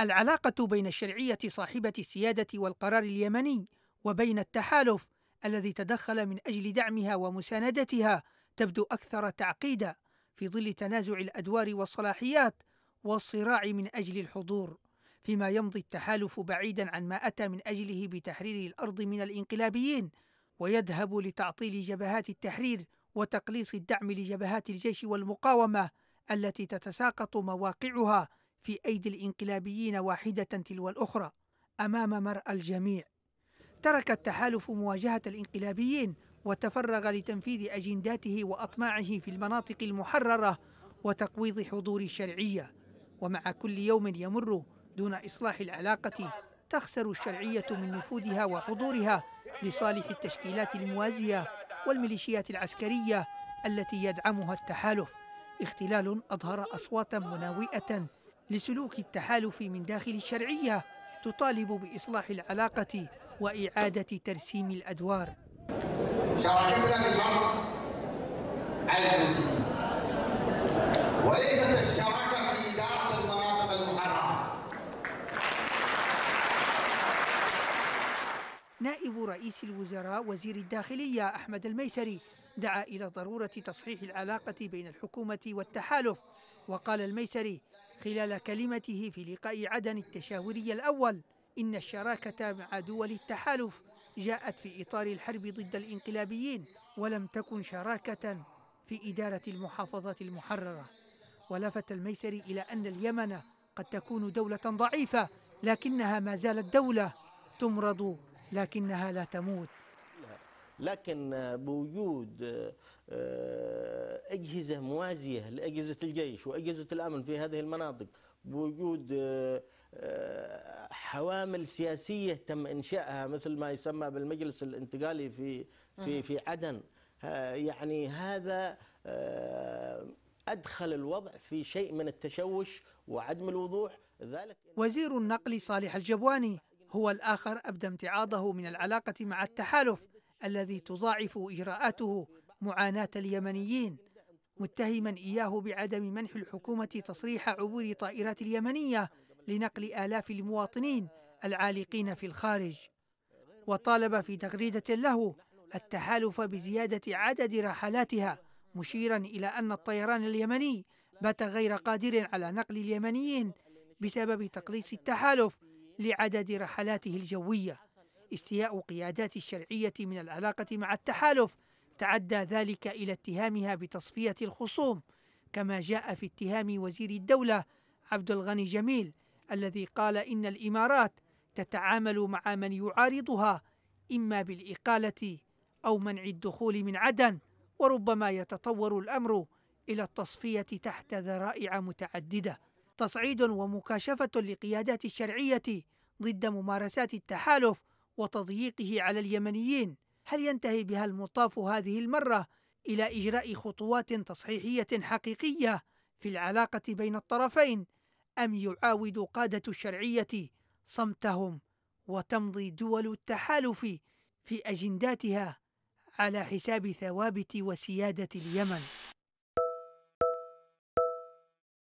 العلاقة بين الشرعية صاحبة السيادة والقرار اليمني وبين التحالف الذي تدخل من أجل دعمها ومساندتها تبدو أكثر تعقيدا في ظل تنازع الأدوار والصلاحيات والصراع من أجل الحضور فيما يمضي التحالف بعيدا عن ما أتى من أجله بتحرير الأرض من الإنقلابيين ويذهب لتعطيل جبهات التحرير وتقليص الدعم لجبهات الجيش والمقاومة التي تتساقط مواقعها في أيدي الإنقلابيين واحدة تلو الأخرى أمام مرأى الجميع ترك التحالف مواجهة الإنقلابيين وتفرغ لتنفيذ أجنداته وأطماعه في المناطق المحررة وتقويض حضور الشرعية ومع كل يوم يمر دون إصلاح العلاقة تخسر الشرعية من نفوذها وحضورها لصالح التشكيلات الموازية والميليشيات العسكرية التي يدعمها التحالف اختلال أظهر أصواتا مناوئة لسلوك التحالف من داخل الشرعية تطالب بإصلاح العلاقة وإعادة ترسيم الأدوار شراكتنا في الأمر على الجزئية وليست الشراكة في إدارة المناطق المحرمة نائب رئيس الوزراء وزير الداخلية أحمد الميسري دعا إلى ضرورة تصحيح العلاقة بين الحكومة والتحالف وقال الميسري خلال كلمته في لقاء عدن التشاوري الأول إن الشراكة مع دول التحالف جاءت في إطار الحرب ضد الإنقلابيين ولم تكن شراكة في إدارة المحافظة المحررة ولفت الميسري إلى أن اليمن قد تكون دولة ضعيفة لكنها ما زالت دولة تمرض لكنها لا تموت لكن بوجود آه، أجهزة موازية لأجهزة الجيش وأجهزة الأمن في هذه المناطق بوجود آه، آه، حوامل سياسية تم إنشائها مثل ما يسمى بالمجلس الانتقالي في في في عدن يعني هذا آه، أدخل الوضع في شيء من التشوش وعدم الوضوح ذلك وزير النقل صالح الجبواني هو الآخر أبدى امتعاضه من العلاقة مع التحالف الذي تضاعف إجراءاته معاناة اليمنيين متهما إياه بعدم منح الحكومة تصريح عبور طائرات اليمنية لنقل آلاف المواطنين العالقين في الخارج وطالب في تغريدة له التحالف بزيادة عدد رحلاتها مشيرا إلى أن الطيران اليمني بات غير قادر على نقل اليمنيين بسبب تقليص التحالف لعدد رحلاته الجوية استياء قيادات الشرعية من العلاقة مع التحالف تعدى ذلك إلى اتهامها بتصفية الخصوم كما جاء في اتهام وزير الدولة عبد الغني جميل الذي قال إن الإمارات تتعامل مع من يعارضها إما بالإقالة أو منع الدخول من عدن وربما يتطور الأمر إلى التصفية تحت ذرائع متعددة تصعيد ومكاشفة لقيادات الشرعية ضد ممارسات التحالف وتضييقه على اليمنيين هل ينتهي بها المطاف هذه المرة إلى إجراء خطوات تصحيحية حقيقية في العلاقة بين الطرفين أم يعاود قادة الشرعية صمتهم وتمضي دول التحالف في أجنداتها على حساب ثوابت وسيادة اليمن